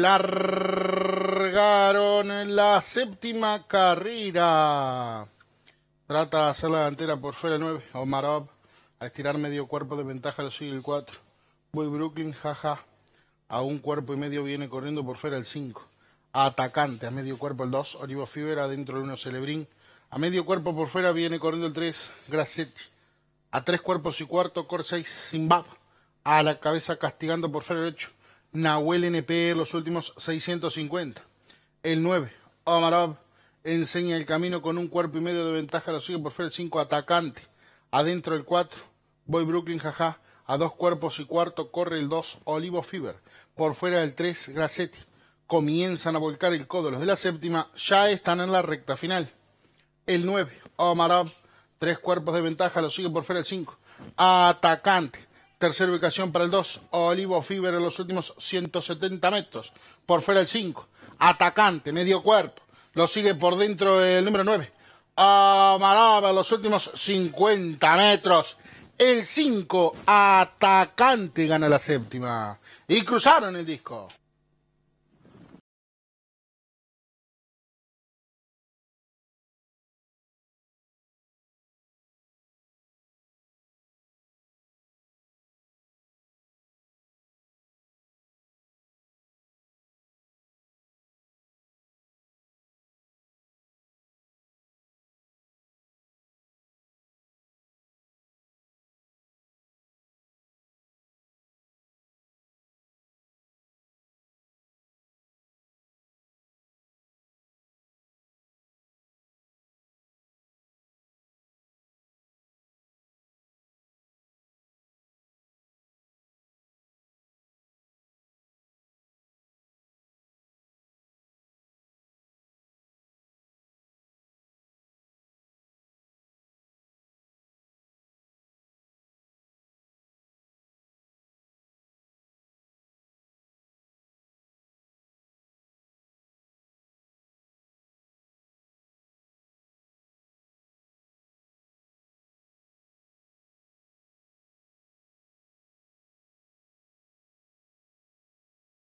largaron la séptima carrera. Trata de hacer la delantera por fuera el 9. Omarov a estirar medio cuerpo de ventaja lo sigue el 4. Boy Brooklyn, jaja. A un cuerpo y medio viene corriendo por fuera el 5. Atacante a medio cuerpo el 2. Olivo Fibera adentro el 1 Celebrín. A medio cuerpo por fuera viene corriendo el 3. Grassetti. A tres cuerpos y cuarto, Cor 6, Zimbabwe A la cabeza castigando por fuera el 8. Nahuel NP, los últimos 650. El 9, Omarov enseña el camino con un cuerpo y medio de ventaja, lo sigue por fuera el 5, atacante. Adentro el 4, Boy Brooklyn, jaja. A dos cuerpos y cuarto corre el 2, Olivo Fieber. Por fuera el 3, Grassetti. Comienzan a volcar el codo. Los de la séptima ya están en la recta final. El 9, Omarov, Tres cuerpos de ventaja, lo sigue por fuera el 5. Atacante. Tercera ubicación para el 2, Olivo Fiber en los últimos 170 metros. Por fuera el 5, atacante, medio cuerpo. Lo sigue por dentro el número 9, Amaraba en los últimos 50 metros. El 5, atacante, gana la séptima. Y cruzaron el disco.